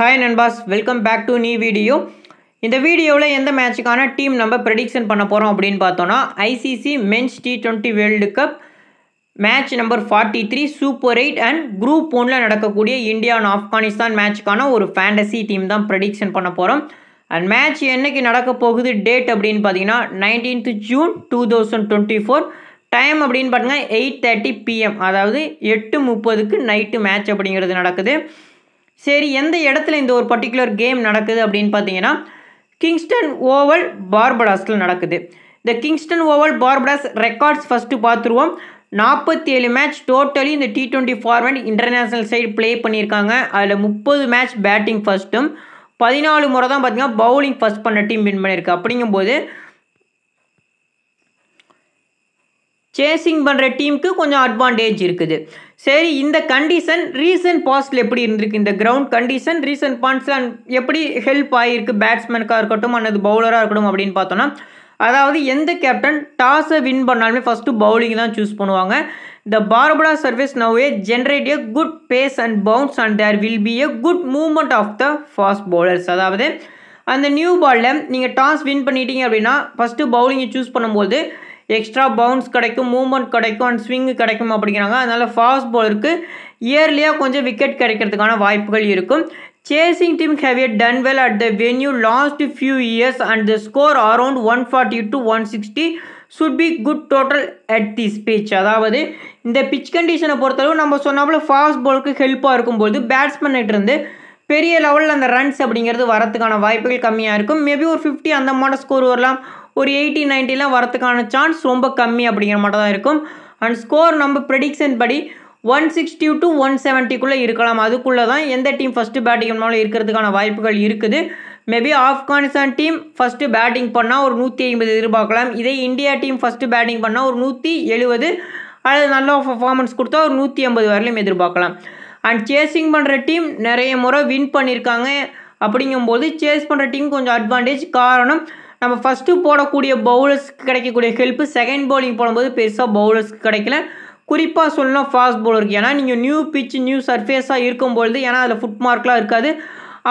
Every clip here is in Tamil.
ஹாய் நண்பாஸ் welcome back to new video இந்த வீடியோவில் எந்த மேட்சுக்கான டீம் நம்ம ப்ரெடிக்ஷன் பண்ண போகிறோம் அப்படின்னு பார்த்தோன்னா ICC men's T twenty world cup match number forty three super eight and group ஒன்றில் நடக்கக்கூடிய இந்தியா அண்ட் ஆப்கானிஸ்தான் மேட்சுக்கான ஒரு ஃபேண்டசி டீம் தான் ப்ரெடிக்ஷன் பண்ண போகிறோம் அண்ட் மேட்ச் என்றைக்கு நடக்க போகுது டேட் அப்படின்னு பார்த்தீங்கன்னா nineteenth June two thousand twenty four time அப்படின்னு பார்த்தீங்கன்னா எயிட் தேர்ட்டி பிஎம் அதாவது எட்டு முப்பதுக்கு நைட்டு மேட்ச் அப்படிங்கிறது நடக்குது சரி எந்த இடத்துல இந்த ஒரு பர்டிகுலர் கேம் நடக்குது அப்படின்னு பார்த்தீங்கன்னா கிங்ஸ்டன் ஓவல் பார்படாஸில் நடக்குது இந்த Kingston Oval Barbados records first பார்த்துருவோம் நாற்பத்தி ஏழு மேட்ச் டோட்டலி இந்த T twenty format international side play பண்ணியிருக்காங்க அதில் முப்பது மேட்ச் பேட்டிங் ஃபஸ்ட்டும் பதினாலு முறை தான் பார்த்தீங்கன்னா பவுலிங் ஃபஸ்ட் பண்ண டீம் வின் பண்ணியிருக்கு அப்படிங்கும்போது சேசிங் பண்ணுற டீமுக்கு கொஞ்சம் அட்வான்டேஜ் இருக்குது சரி இந்த கண்டிஷன் ரீசன்ட் பாஸ்டில் எப்படி இருந்திருக்கு இந்த கிரவுண்ட் கண்டிஷன் ரீசன்ட் பான்ஸில் எப்படி ஹெல்ப் ஆகியிருக்கு பேட்ஸ்மேனுக்காக இருக்கட்டும் அல்லது பவுலராக இருக்கட்டும் அப்படின்னு பார்த்தோன்னா அதாவது எந்த கேப்டன் டாஸை வின் பண்ணாலுமே ஃபஸ்ட்டு பவுலிங் தான் சூஸ் பண்ணுவாங்க the Barbados surface now will generate a good pace and bounce and there will be a good movement of the fast bowlers அதாவது அந்த நியூ பாலில் நீங்கள் டாஸ் வின் பண்ணிட்டீங்க அப்படின்னா ஃபஸ்ட்டு பவுலிங்கை சூஸ் பண்ணும்போது எக்ஸ்ட்ரா பவுன்ஸ் கிடைக்கும் மூமெண்ட் கிடைக்கும் அண்ட் ஸ்விங்கு கிடைக்கும் அப்படிங்கிறாங்க அதனால் ஃபாஸ்ட் பாலருக்கு இயர்லியாக கொஞ்சம் விக்கெட் கிடைக்கிறதுக்கான வாய்ப்புகள் இருக்கும் chasing team have a done well at the venue last few years and the score around one forty to one sixty should be good total at the speech அதாவது இந்த பிச் கண்டிஷனை பொறுத்தளவு நம்ம சொன்னாப்போல் ஃபாஸ்ட் பாலுக்கு ஹெல்ப்பாக இருக்கும்போது இருந்து பெரிய லெவலில் அந்த ரன்ஸ் அப்படிங்கிறது வரத்துக்கான வாய்ப்புகள் கம்மியாக இருக்கும் மேபி ஒரு ஃபிஃப்டி அந்த மாதிரி ஸ்கோர் வரலாம் ஒரு எயிட்டி நைன்ட்டிலாம் வரத்துக்கான சான்ஸ் ரொம்ப கம்மி அப்படிங்கிற மாதிரி தான் இருக்கும் அண்ட் ஸ்கோர் நம்ம ப்ரெடிக்ஷன் படி ஒன் சிக்ஸ்டி டு ஒன் செவன்ட்டிக்குள்ளே இருக்கலாம் அதுக்குள்ளே தான் எந்த டீம் ஃபஸ்ட்டு பேட்டிங் பண்ணாலும் இருக்கிறதுக்கான வாய்ப்புகள் இருக்குது maybe Afghanistan team first batting பண்ணால் ஒரு நூற்றி ஐம்பது எதிர்பார்க்கலாம் இதே இந்தியா டீம் ஃபஸ்ட்டு பேட்டிங் பண்ணால் ஒரு நூற்றி எழுபது அல்லது நல்ல பர்ஃபார்மன்ஸ் கொடுத்தா ஒரு நூற்றி ஐம்பது வரலையும் எதிர்பார்க்கலாம் அண்ட் சேஸிங் பண்ணுற டீம் நிறைய முறை வின் பண்ணியிருக்காங்க அப்படிங்கும்போது சேஸ் பண்ணுற டீம் கொஞ்சம் அட்வான்டேஜ் காரணம் நம்ம ஃபஸ்ட்டு போடக்கூடிய பவுலர்ஸ்க்கு கிடைக்கக்கூடிய ஹெல்ப்பு செகண்ட் பவுலிங் போடும்போது பெருசாக பவுலர்ஸ்க்கு கிடைக்கல குறிப்பாக சொல்லணும் ஃபாஸ்ட் பவுலருக்கு ஏன்னா நீங்கள் நியூ பிச் நியூ சர்ஃபேஸாக இருக்கும்பொழுது ஏன்னா அதில் ஃபுட் மார்க்லாம் இருக்காது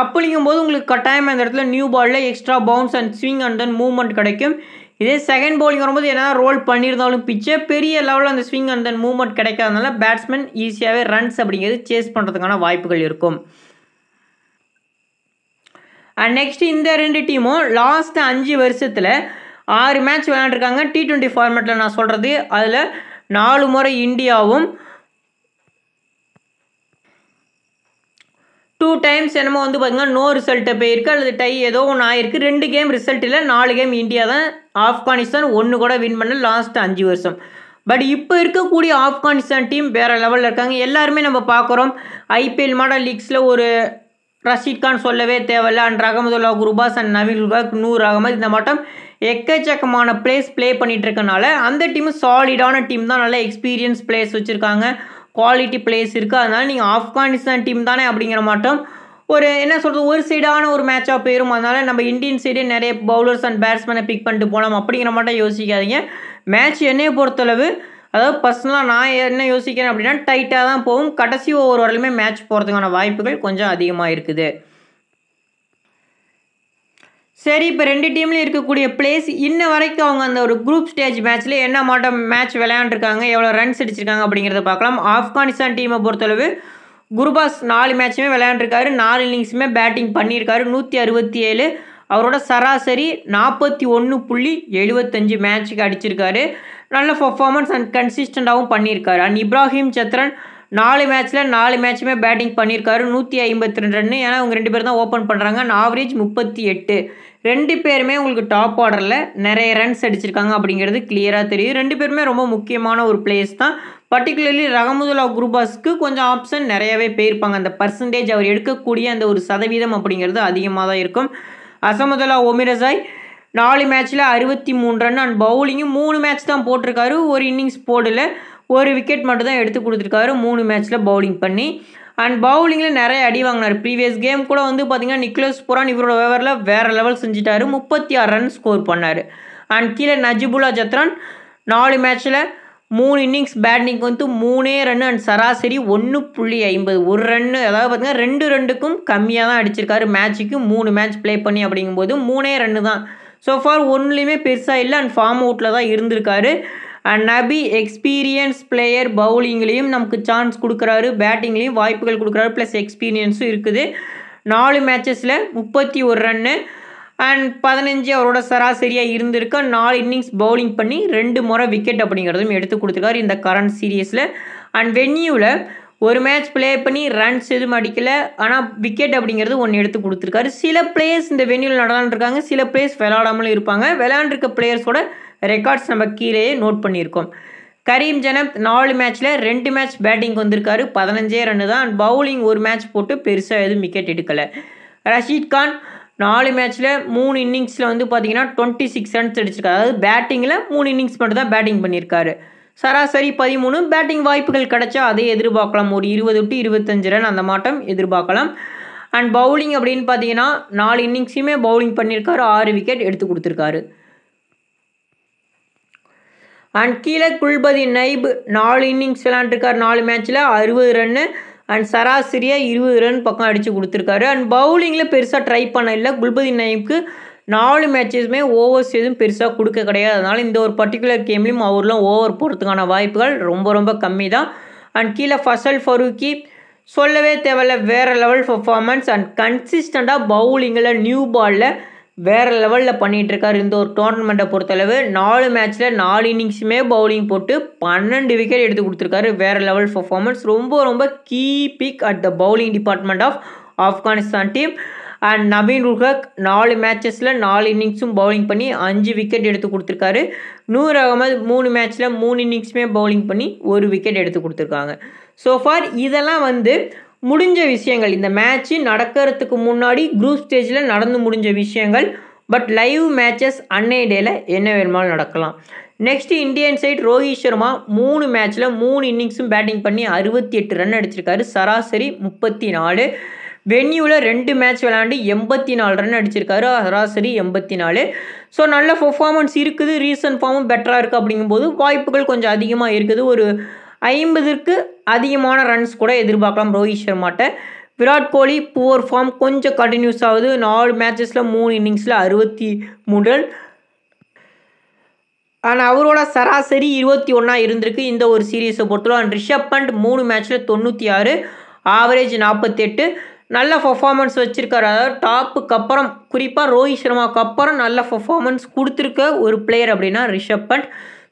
அப்படிங்கும்போது உங்களுக்கு கட்டாயம் அந்த இடத்துல நியூ பாலில் extra bounce and swing and then movement கிடைக்கும் இதே செகண்ட் பவுலிங் வரும்போது என்ன ரோல் பண்ணியிருந்தாலும் பிச்சே பெரிய லெவலில் அந்த ஸ்விங் அண்ட் தென் மூவ்மெண்ட் கிடைக்காதனால பேட்ஸ்மேன் ஈஸியாகவே ரன்ஸ் அப்படிங்கிறது சேஸ் பண்ணுறதுக்கான வாய்ப்புகள் இருக்கும் அண்ட் நெக்ஸ்ட் இந்த ரெண்டு டீமும் லாஸ்ட் அஞ்சு வருஷத்தில் ஆறு மேட்ச் விளையாண்டுருக்காங்க டி ட்வெண்ட்டி ஃபார்மேட்டில் நான் சொல்கிறது அதில் நாலு முறை இந்தியாவும் டூ டைம்ஸ் என்னமோ வந்து பார்த்திங்கன்னா நோ ரிசல்ட்டை போயிருக்கு அல்லது டை ஏதோ ஒன்று ஆயிருக்கு ரெண்டு கேம் ரிசல்ட் இல்லை நாலு கேம் இந்தியா தான் ஆப்கானிஸ்தான் ஒன்று கூட வின் பண்ண லாஸ்ட் அஞ்சு வருஷம் பட் இப்போ இருக்கக்கூடிய ஆப்கானிஸ்தான் டீம் வேறு லெவலில் இருக்காங்க எல்லாருமே நம்ம பார்க்குறோம் ஐபிஎல் மாடல் லீக்ஸில் ஒரு ரஷீத் கான் சொல்லவே தேவையில்ல அண்ட் ரகமதுல்லா குருபாஸ் அண்ட் நவீன் குல்பாக் நூர் அகமது இந்த மாட்டம் எக்கச்சக்கமான பிளேஸ் ப்ளே பண்ணிகிட்ருக்கனால அந்த டீம் சாலிடான டீம் தான் நல்ல எக்ஸ்பீரியன்ஸ் பிளேஸ் வச்சுருக்காங்க குவாலிட்டி பிளேஸ் இருக்குது அதனால் நீங்கள் ஆப்கானிஸ்தான் டீம் தானே அப்படிங்கிற மாட்டோம் ஒரு என்ன சொல்கிறது ஒரு சைடான ஒரு மேட்சாக போயிடும் அதனால் நம்ம இந்தியன் சைடே நிறைய பவுலர்ஸ் அண்ட் பேட்ஸ்மேனை பிக் பண்ணிட்டு போகலாம் அப்படிங்கிற மாட்டோம் யோசிக்காதீங்க மேட்ச் என்னையை பொறுத்தளவு அதாவது பர்சனலாக நான் என்ன யோசிக்கிறேன் அப்படின்னா டைட்டாக தான் போகும் கடைசி ஒவ்வொரு வரலுமே மேட்ச் போகிறதுக்கான வாய்ப்புகள் கொஞ்சம் அதிகமாக இருக்குது சரி இப்போ ரெண்டு டீம்லேயும் இருக்கக்கூடிய பிளேஸ் இன்ன வரைக்கும் அவங்க அந்த ஒரு குரூப் ஸ்டேஜ் மேட்ச்சில் என்ன மாட்டம் மேட்ச் விளையாண்டுருக்காங்க எவ்வளோ ரன்ஸ் அடிச்சிருக்காங்க அப்படிங்கிறத பார்க்கலாம் ஆப்கானிஸ்தான் டீமை பொறுத்தளவு குருபாஸ் நாலு மேட்ச்சுமே விளையாண்டுருக்காரு நாலு இன்னிங்ஸுமே பேட்டிங் பண்ணியிருக்காரு நூற்றி அறுபத்தி ஏழு அவரோட சராசரி நாற்பத்தி ஒன்று புள்ளி எழுபத்தஞ்சு மேட்ச்சுக்கு அடிச்சிருக்காரு நல்ல பர்ஃபார்மன்ஸ் அண்ட் கன்சிஸ்டண்ட்டாகவும் பண்ணியிருக்காரு அண்ட் இப்ராஹிம் சத்ரன் நாலு மேட்ச்சில் நாலு மேட்ச்சுமே பேட்டிங் பண்ணியிருக்காரு நூற்றி ஐம்பத்தி ரெண்டு ரன்னு ஏன்னா அவங்க ரெண்டு பேர் தான் ஓப்பன் பண்ணுறாங்க அண்ட் ஆவரேஜ் முப்பத்தி எட்டு ரெண்டு பேருமே உங்களுக்கு டாப் ஆர்டரில் நிறைய ரன்ஸ் அடிச்சிருக்காங்க அப்படிங்கிறது கிளியராக தெரியுது ரெண்டு பேருமே ரொம்ப முக்கியமான ஒரு பிளேயர்ஸ் தான் பர்டிகுலர்லி ரகமதுல்லா குருபாஸ்க்கு கொஞ்சம் ஆப்ஷன் நிறையவே போயிருப்பாங்க அந்த பர்சன்டேஜ் அவர் எடுக்கக்கூடிய அந்த ஒரு சதவீதம் அப்படிங்கிறது அதிகமாக தான் இருக்கும் அசமதுல்லா ஒமிரசாய் நாலு மேட்ச்சில் அறுபத்தி மூணு ரன் அண்ட் பவுலிங்கும் மூணு மேட்ச் தான் போட்டிருக்காரு ஒரு இன்னிங்ஸ் போடல ஒரு விக்கெட் மட்டும் தான் எடுத்து கொடுத்துருக்காரு மூணு மேட்ச்சில் பவுலிங் பண்ணி அண்ட் பவுலிங்கில் நிறைய அடி வாங்கினார் ப்ரீவியஸ் கேம் கூட வந்து பார்த்திங்கன்னா நிக்லஸ் புரான் இவரோட ஓவரில் வேறு லெவல் செஞ்சிட்டாரு முப்பத்தி ஆறு ரன் ஸ்கோர் பண்ணார் அண்ட் கீழே நஜிபுல்லா ஜத்ரான் நாலு மேட்ச்சில் மூணு இன்னிங்ஸ் பேட்டிங்க்கு வந்து மூணே ரன் அண்ட் சராசரி ஒன்று புள்ளி ஐம்பது ஒரு ரன்னு அதாவது பார்த்திங்கன்னா ரெண்டு ரெண்டுக்கும் கம்மியாக தான் அடிச்சிருக்காரு மேட்ச்சுக்கு மூணு மேட்ச் ப்ளே பண்ணி அப்படிங்கும்போது மூணே ரன்னு தான் ஸோ ஃபார் ஒன்றுலையுமே பெருசாக இல்லை அண்ட் ஃபார்ம் அவுட்டில் தான் இருந்திருக்காரு அண்ட் நபி எக்ஸ்பீரியன்ஸ் பிளேயர் பவுலிங்லேயும் நமக்கு சான்ஸ் கொடுக்குறாரு பேட்டிங்லேயும் வாய்ப்புகள் கொடுக்குறாரு ப்ளஸ் எக்ஸ்பீரியன்ஸும் இருக்குது நாலு மேட்சஸில் முப்பத்தி ஒரு ரன்னு அண்ட் பதினஞ்சு அவரோட சராசரியாக இருந்திருக்க நாலு இன்னிங்ஸ் பவுலிங் பண்ணி ரெண்டு முறை விக்கெட் அப்படிங்கிறதும் எடுத்து கொடுத்துருக்காரு இந்த கரண்ட் சீரியஸில் அண்ட் வென்யூவில் ஒரு மேட்ச் ப்ளே பண்ணி ரன்ஸ் எதுவும் அடிக்கலை ஆனால் விக்கெட் அப்படிங்கிறது ஒன்று எடுத்து கொடுத்துருக்காரு சில பிளேயர்ஸ் இந்த வென்யூவில் நடந்துருக்காங்க சில பிளேயர்ஸ் விளாடாமலும் இருப்பாங்க விளாண்டுருக்க பிளேயர்ஸோட ரெக்கார்ட்ஸ் நம்ம கீழேயே நோட் பண்ணியிருக்கோம் கரீம் ஜனப் நாலு மேட்ச்சில் ரெண்டு மேட்ச் பேட்டிங் வந்திருக்காரு பதினஞ்சே ரன்னு தான் அண்ட் பவுலிங் ஒரு மேட்ச் போட்டு பெருசாக எதுவும் விக்கெட் எடுக்கலை ரஷீத் கான் நாலு மேட்ச்சில் மூணு இன்னிங்ஸில் வந்து பார்த்தீங்கன்னா டுவெண்ட்டி சிக்ஸ் ரன்ஸ் அடிச்சிருக்காரு அதாவது பேட்டிங்கில் மூணு இன்னிங்ஸ் மட்டும் தான் பேட்டிங் பண்ணியிருக்காரு சராசரி பதிமூணு பேட்டிங் வாய்ப்புகள் கிடைச்சா அதே எதிர்பார்க்கலாம் ஒரு இருபது டு இருபத்தஞ்சு ரன் அந்த மாட்டம் எதிர்பார்க்கலாம் அண்ட் பவுலிங் அப்படின்னு பார்த்தீங்கன்னா நாலு இன்னிங்ஸையுமே பவுலிங் பண்ணியிருக்காரு ஆறு விக்கெட் எடுத்து கொடுத்துருக்காரு அண்ட் கீழே குல்பதி நைப் நாலு இன்னிங்ஸ் விளாண்டுருக்கார் நாலு மேட்ச்சில் அறுபது ரன்னு அண்ட் சராசரியாக இருபது ரன் பக்கம் அடித்து கொடுத்துருக்காரு அண்ட் பவுலிங்கில் பெருசாக ட்ரை பண்ண இல்லை குல்பதி நாய்க்கு நாலு மேட்சஸுமே ஓவர்ஸ் எதுவும் பெருசாக கொடுக்க கிடையாது அதனால் இந்த ஒரு பர்டிகுலர் கேம்லேயும் அவர்லாம் ஓவர் போகிறதுக்கான வாய்ப்புகள் ரொம்ப ரொம்ப கம்மி தான் அண்ட் கீழே ஃபசல் ஃபருக்கி சொல்லவே தேவையில்ல வேறு லெவல் பர்ஃபார்மன்ஸ் அண்ட் கன்சிஸ்டண்ட்டாக பவுலிங்கில் நியூ பாலில் வேறு லெவலில் பண்ணிகிட்ருக்காரு இந்த ஒரு டோர்னமெண்ட்டை பொறுத்தளவு நாலு மேட்ச்சில் நாலு இன்னிங்ஸுமே பவுலிங் போட்டு பன்னெண்டு விக்கெட் எடுத்து கொடுத்துருக்காரு வேறு லெவல் பர்ஃபார்மன்ஸ் ரொம்ப ரொம்ப key pick at the bowling department of Afghanistan team and Naveen ul Haq நாலு மேட்சஸில் நாலு இன்னிங்ஸும் பவுலிங் பண்ணி அஞ்சு விக்கெட் எடுத்து கொடுத்துருக்காரு நூர் அகமது மூணு மேட்ச்சில் மூணு இன்னிங்ஸுமே பவுலிங் பண்ணி ஒரு விக்கெட் எடுத்து கொடுத்துருக்காங்க ஸோ ஃபார் இதெல்லாம் வந்து முடிஞ்ச விஷயங்கள் இந்த மேட்ச்சு நடக்கிறதுக்கு முன்னாடி குரூப் ஸ்டேஜில் நடந்து முடிஞ்ச விஷயங்கள் பட் லைவ் மேட்சஸ் அன்னை டேல என்ன வேணுமாலும் நடக்கலாம் next Indian side Rohit Sharma மூணு மேட்ச்சில் மூணு இன்னிங்ஸும் பேட்டிங் பண்ணி அறுபத்தி எட்டு ரன் அடிச்சிருக்காரு சராசரி முப்பத்தி நாலு வென்யூவில் ரெண்டு மேட்ச் விளாண்டு எண்பத்தி நாலு ரன் அடிச்சிருக்காரு சராசரி எண்பத்தி நாலு ஸோ நல்ல பெர்ஃபார்மன்ஸ் இருக்குது ரீசன்ட் ஃபார்மும் பெட்டராக இருக்குது அப்படிங்கும்போது வாய்ப்புகள் கொஞ்சம் அதிகமாக இருக்குது ஒரு ஐம்பதுக்கு அதிகமான ரன்ஸ் கூட எதிர்பார்க்கலாம் ரோஹித் சர்மாட்ட விராட் கோலி புவர் ஃபார்ம் கொஞ்சம் கண்டினியூஸ் ஆகுது நாலு மேட்சஸில் மூணு இன்னிங்ஸில் அறுபத்தி மூணு ரன் ஆனால் அவரோட சராசரி இருபத்தி ஒன்றா இருந்திருக்கு இந்த ஒரு சீரீஸை பொறுத்தவரை ரிஷப் பண்ட் மூணு மேட்ச்சில் தொண்ணூற்றி ஆறு ஆவரேஜ் நாற்பத்தெட்டு நல்ல பர்ஃபார்மன்ஸ் வச்சுருக்காரு அதாவது டாப்புக்கு அப்புறம் குறிப்பாக ரோஹித் சர்மாவுக்கு அப்புறம் நல்ல பர்ஃபார்மன்ஸ் கொடுத்துருக்க ஒரு பிளேயர் அப்படின்னா ரிஷப் பண்ட்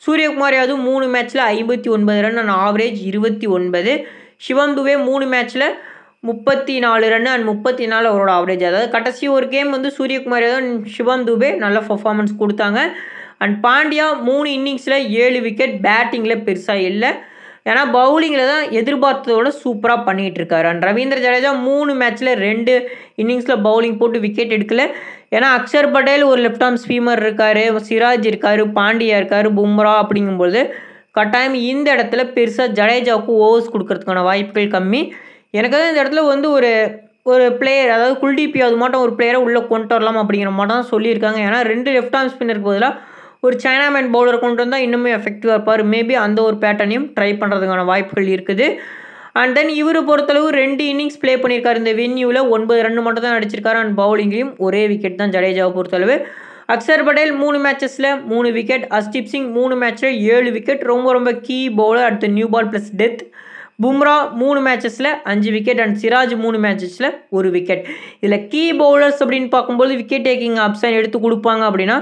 சூரியகுமார் யாதவ் மூணு மேட்ச்சில் ஐம்பத்தி ஒன்பது ரன் அண்ட் ஆவரேஜ் இருபத்தி ஒன்பது சிவம் துவே மூணு மேட்ச்சில் முப்பத்தி நாலு ரன் அண்ட் முப்பத்தி நாலு அவரோட ஆவரேஜ் அதாவது கடைசி ஒரு கேம் வந்து சூரியகுமார் யாதவ் சிவம் துபே நல்ல பர்ஃபார்மன்ஸ் கொடுத்தாங்க அண்ட் பாண்டியா மூணு இன்னிங்ஸில் ஏழு விக்கெட் பேட்டிங்கில் பெருசாக இல்லை ஏன்னா பவுலிங்கில் தான் எதிர்பார்த்ததோட சூப்பராக இருக்காரு அண்ட் ரவீந்திர ஜடேஜா மூணு மேட்ச்சில் ரெண்டு இன்னிங்ஸில் பவுலிங் போட்டு விக்கெட் எடுக்கல ஏன்னா அக்ஷர் பட்டேல் ஒரு லெஃப்ட் ஆர்ம் ஸ்பீமர் இருக்கார் சிராஜ் இருக்கார் பாண்டியா இருக்கார் பும்ரா அப்படிங்கும்போது கட்டாயம் இந்த இடத்துல பெருசாக ஜடேஜாவுக்கு ஓவர்ஸ் கொடுக்கறதுக்கான வாய்ப்புகள் கம்மி எனக்கு தான் இந்த இடத்துல வந்து ஒரு ஒரு பிளேயர் அதாவது குல்டீபி அது ஒரு பிளேயரை உள்ளே கொண்டு வரலாம் அப்படிங்கிற மாதிரி தான் சொல்லியிருக்காங்க ஏன்னா ரெண்டு லெஃப்ட் ஆர்ம் ஸ்பின்னருக்கு பதிலாக ஒரு சைனா மேன் பவுலர் கொண்டு வந்தால் இன்னுமே எஃபெக்டிவாக இருப்பார் மேபி அந்த ஒரு பேட்டர்னையும் ட்ரை பண்ணுறதுக்கான வாய்ப்புகள் இருக்குது அண்ட் தென் இவர் பொறுத்தளவு ரெண்டு இன்னிங்ஸ் ப்ளே பண்ணியிருக்காரு இந்த வென்யூவில் ஒன்பது ரன் மட்டும் தான் அடிச்சிருக்காரு அண்ட் பவுலிங்லேயும் ஒரே விக்கெட் தான் ஜடேஜாவை பொறுத்தளவு அக்சர் படேல் மூணு மேட்சஸில் மூணு விக்கெட் அஸ்தீப் சிங் மூணு மேட்ச்சில் ஏழு விக்கெட் ரொம்ப ரொம்ப கீ பவுலர் அடுத்து new ball plus death Bumrah மூணு மேட்சஸில் அஞ்சு விக்கெட் அண்ட் சிராஜ் மூணு மேட்சஸில் ஒரு விக்கெட் இதில் கீ பவுலர்ஸ் அப்படின்னு பார்க்கும்போது விக்கெட் டேக்கிங் ஆப்ஷன் எடுத்து கொடுப்பாங்க அப்படின்னா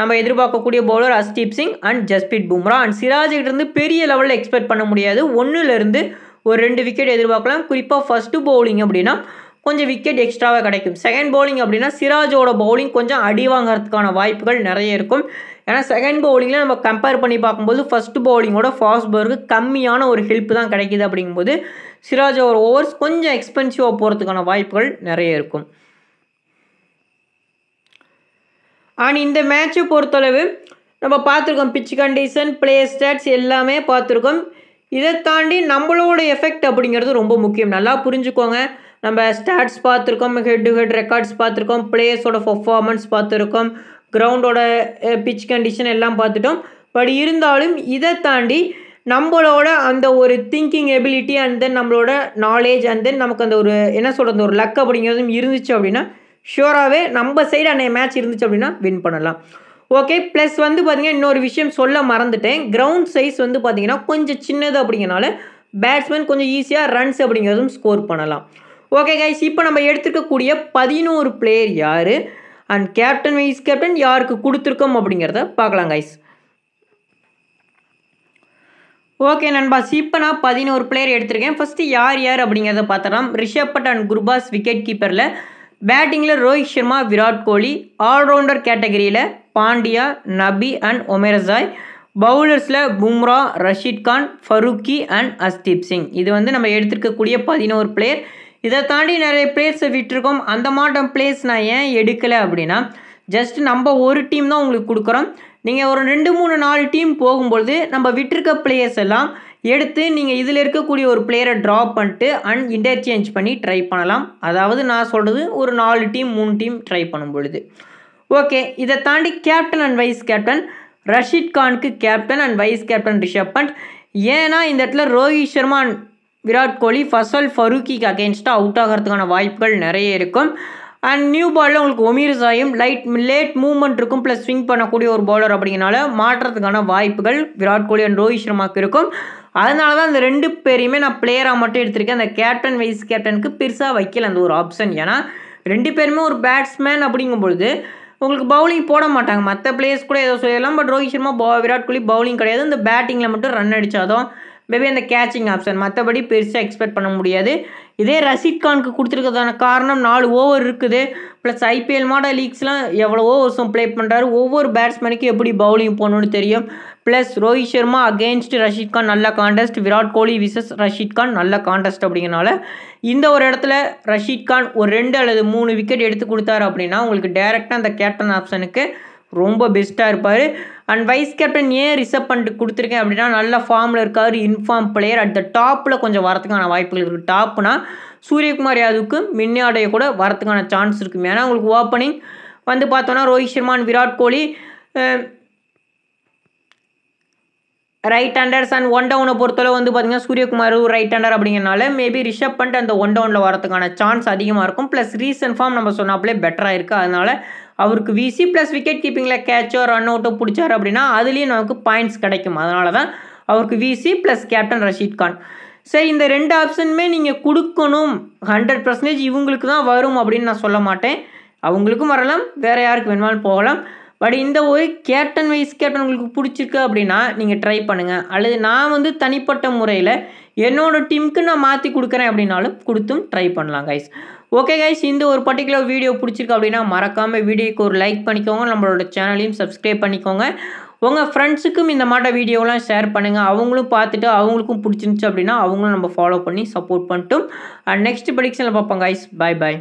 நம்ம எதிர்பார்க்கக்கூடிய bowler Arshdeep Singh and Jasprit Bumrah and சிராஜ்கிட்டேருந்து பெரிய லெவலில் எக்ஸ்பெக்ட் பண்ண முடியாது ஒன்றுலேருந்து ஒரு ரெண்டு விக்கெட் எதிர்பார்க்கலாம் குறிப்பாக ஃபஸ்ட்டு பவுலிங் அப்படின்னா கொஞ்சம் விக்கெட் எக்ஸ்ட்ராவாக கிடைக்கும் செகண்ட் பவுலிங் அப்படின்னா சிராஜோட பவுலிங் கொஞ்சம் அடி வாங்கிறதுக்கான வாய்ப்புகள் நிறைய இருக்கும் ஏன்னா செகண்ட் பவுலிங்கில் நம்ம கம்பேர் பண்ணி பார்க்கும்போது ஃபஸ்ட்டு பவுலிங்கோட ஃபாஸ்ட் பவுலருக்கு கம்மியான ஒரு ஹெல்ப் தான் கிடைக்கிது அப்படிங்கும்போது சிராஜோட ஓவர்ஸ் கொஞ்சம் எக்ஸ்பென்சிவாக போகிறதுக்கான வாய்ப்புகள் நிறைய இருக்கும் அண்ட் இந்த மேட்ச்சை பொறுத்தளவு நம்ம பார்த்துருக்கோம் பிச் கண்டிஷன் பிளே ஸ்டாட்ஸ் எல்லாமே பார்த்துருக்கோம் இதை தாண்டி நம்மளோட எஃபெக்ட் அப்படிங்கிறது ரொம்ப முக்கியம் நல்லா புரிஞ்சுக்கோங்க நம்ம ஸ்டாட்ஸ் பார்த்துருக்கோம் ஹெட் டு ஹெட் ரெக்கார்ட்ஸ் பார்த்துருக்கோம் பிளேயர்ஸோட பர்ஃபார்மன்ஸ் பார்த்துருக்கோம் கிரவுண்டோட பிச் கண்டிஷன் எல்லாம் பார்த்துட்டோம் பட் இருந்தாலும் இதை தாண்டி நம்மளோட அந்த ஒரு திங்கிங் எபிலிட்டி அண்ட் தென் நம்மளோட நாலேஜ் அண்ட் தென் நமக்கு அந்த ஒரு என்ன சொல்கிறது ஒரு லக் அப்படிங்கிறதும் இருந்துச்சு அப்படின்னா ஷியோராகவே நம்ம சைடு அந்த மேட்ச் இருந்துச்சு அப்படின்னா வின் பண்ணலாம் ஓகே ப்ளஸ் வந்து பார்த்திங்கன்னா இன்னொரு விஷயம் சொல்ல மறந்துட்டேன் கிரவுண்ட் சைஸ் வந்து பார்த்தீங்கன்னா கொஞ்சம் சின்னது அப்படிங்கிறனால பேட்ஸ்மேன் கொஞ்சம் ஈஸியாக ரன்ஸ் அப்படிங்கிறதும் ஸ்கோர் பண்ணலாம் ஓகே கைஸ் இப்போ நம்ம எடுத்துருக்கக்கூடிய பதினோரு பிளேயர் யார் அண்ட் கேப்டன் வைஸ் கேப்டன் யாருக்கு கொடுத்துருக்கோம் அப்படிங்கிறத பார்க்கலாம் கைஸ் ஓகே நண்பா இப்போ நான் பதினோரு பிளேயர் எடுத்திருக்கேன் ஃபஸ்ட்டு யார் யார் அப்படிங்கிறத பார்த்தலாம் ரிஷப் பட் அண்ட் குர்பாஸ் விக்கெட் கீப்பரில் பேட்டிங்கில் ரோஹித் சர்மா விராட் கோலி ஆல்ரவுண்டர் கேட்டகரியில் பாண்டியா நபி அண்ட் ஒமேரசாய் பவுலர்ஸில் பும்ரா ரஷீத் கான் ஃபருக்கி அண்ட் அஸ்தீப் சிங் இது வந்து நம்ம எடுத்திருக்கக்கூடிய பதினோரு பிளேயர் இதை தாண்டி நிறைய பிளேயர்ஸை விட்டுருக்கோம் அந்த மாட்டம் பிளேயர்ஸ் நான் ஏன் எடுக்கலை அப்படின்னா ஜஸ்ட் நம்ம ஒரு டீம் தான் உங்களுக்கு கொடுக்குறோம் நீங்கள் ஒரு ரெண்டு மூணு நாலு டீம் போகும்பொழுது நம்ம விட்டுருக்க பிளேயர்ஸ் எல்லாம் எடுத்து நீங்கள் இதில் இருக்கக்கூடிய ஒரு பிளேயரை ட்ரா பண்ணிட்டு அண்ட் இன்டர்சேஞ்ச் பண்ணி ட்ரை பண்ணலாம் அதாவது நான் சொல்கிறது ஒரு நாலு டீம் மூணு டீம் ட்ரை பண்ணும் பொழுது ஓகே இதை தாண்டி captain and vice captain Rashid கான்க்கு captain and vice captain Rishabh Pant ஏன்னா இந்த இடத்துல ரோஹித் சர்மா விராட் கோலி ஃபசல் ஃபரூக்கிக்கு அகேன்ஸ்டாக அவுட் ஆகிறதுக்கான வாய்ப்புகள் நிறைய இருக்கும் அண்ட் நியூ பாலில் உங்களுக்கு ஒமீர் சாயும் லைட் லேட் மூவ்மெண்ட் இருக்கும் ப்ளஸ் ஸ்விங் பண்ணக்கூடிய ஒரு பவுலர் அப்படிங்கிறனால மாற்றுறதுக்கான வாய்ப்புகள் விராட் கோலி அண்ட் ரோஹித் சர்மாவுக்கு இருக்கும் அதனால தான் அந்த ரெண்டு பேரையுமே நான் பிளேயராக மட்டும் எடுத்திருக்கேன் அந்த கேப்டன் வைஸ் கேப்டனுக்கு பெருசாக வைக்கல அந்த ஒரு ஆப்ஷன் ஏன்னா ரெண்டு பேருமே ஒரு பேட்ஸ்மேன் அப்படிங்கும் பொழுது உங்களுக்கு பவுலிங் போட மாட்டாங்க மற்ற பிளேயர்ஸ் கூட ஏதோ சொல்லிடலாம் பட் ரோஹித் சர்மா விராட் கோலி பவுலிங் கிடையாது இந்த பேட்டிங்கில் மட்டும் ரன் அடித்தாதான் மேபி அந்த கேச்சிங் ஆப்ஷன் மற்றபடி பெருசாக எக்ஸ்பெக்ட் பண்ண முடியாது இதே ரஷீத் கான்க்கு கொடுத்துருக்கிறதான காரணம் நாலு ஓவர் இருக்குது ப்ளஸ் ஐபிஎல் மாட லீக்ஸ்லாம் எவ்வளோ வருஷம் ப்ளே பண்ணுறாரு ஒவ்வொரு பேட்ஸ்மேனுக்கும் எப்படி பவுலிங் போகணும்னு தெரியும் ப்ளஸ் ரோஹித் சர்மா அகேன்ஸ்ட் ரஷீத் கான் நல்ல காண்டஸ்ட் விராட் கோலி விசஸ் ரஷீத் கான் நல்ல காண்டஸ்ட் அப்படிங்கிறனால இந்த ஒரு இடத்துல ரஷீத் கான் ஒரு ரெண்டு அல்லது மூணு விக்கெட் எடுத்து கொடுத்தாரு அப்படின்னா உங்களுக்கு டேரெக்டாக அந்த கேப்டன் ஆப்ஷனுக்கு ரொம்ப பெஸ்ட்டாக இருப்பார் அண்ட் வைஸ் கேப்டன் ஏன் ரிசர்வ் பண்ணிட்டு கொடுத்துருக்கேன் அப்படின்னா நல்ல ஃபார்மில் இருக்கார் இன்ஃபார்ம் பிளேயர் அட் த டாப்பில் கொஞ்சம் வரத்துக்கான வாய்ப்புகள் இருக்குது டாப்னா சூரியகுமார் யாதவுக்கு மின்னாடைய கூட வரத்துக்கான சான்ஸ் இருக்குது ஏன்னா உங்களுக்கு ஓப்பனிங் வந்து பார்த்தோன்னா ரோஹித் சர்மான் Virat Kohli right handers and one டவுனை பொறுத்தளவு வந்து பார்த்தீங்கன்னா சூரியகுமார் ரைட் ஹேண்டர் அப்படிங்கிறனால மேபி ரிஷப் பண்ணிட்டு அந்த ஒன் டவுனில் வரதுக்கான சான்ஸ் அதிகமாக இருக்கும் ப்ளஸ் ரீசன்ட் ஃபார்ம் நம்ம சொன்னாப்பிலே பெட்டராக இருக்குது அதனால் அவருக்கு விசி ப்ளஸ் விக்கெட் கீப்பிங்கில் கேட்சோ ரன் அவுட்டோ பிடிச்சார் அப்படின்னா அதுலேயும் நமக்கு பாயிண்ட்ஸ் கிடைக்கும் அதனால தான் அவருக்கு VC plus captain Rashid Khan சரி இந்த ரெண்டு ஆப்ஷனுமே நீங்கள் கொடுக்கணும் ஹண்ட்ரட் பர்சன்டேஜ் இவங்களுக்கு தான் வரும் அப்படின்னு நான் சொல்ல மாட்டேன் அவங்களுக்கும் வரலாம் வேறு யாருக்கு வேணுமாலும் போகலாம் பட் இந்த ஒரு கேப்டன் வைஸ் கேப்டன் உங்களுக்கு பிடிச்சிருக்கு அப்படின்னா நீங்கள் ட்ரை பண்ணுங்கள் அல்லது நான் வந்து தனிப்பட்ட முறையில் என்னோடய டீமுக்கு நான் மாற்றி கொடுக்குறேன் அப்படின்னாலும் கொடுத்தும் ட்ரை பண்ணலாம் கைஸ் ஓகே கைஸ் இந்த ஒரு பர்டிகுலர் வீடியோ பிடிச்சிருக்கு அப்படின்னா மறக்காமல் வீடியோக்கு ஒரு லைக் பண்ணிக்கோங்க நம்மளோட சேனலையும் சப்ஸ்கிரைப் பண்ணிக்கோங்க உங்கள் ஃப்ரெண்ட்ஸுக்கும் இந்த மாட்ட வீடியோலாம் ஷேர் பண்ணுங்கள் அவங்களும் பார்த்துட்டு அவங்களுக்கும் பிடிச்சிருந்துச்சு அப்படின்னா அவங்களும் நம்ம ஃபாலோ பண்ணி சப்போர்ட் பண்ணிட்டும் அண்ட் நெக்ஸ்ட் ப்ரெடிக்ஷனில் பார்ப்போம் கைஸ் பாய் பாய்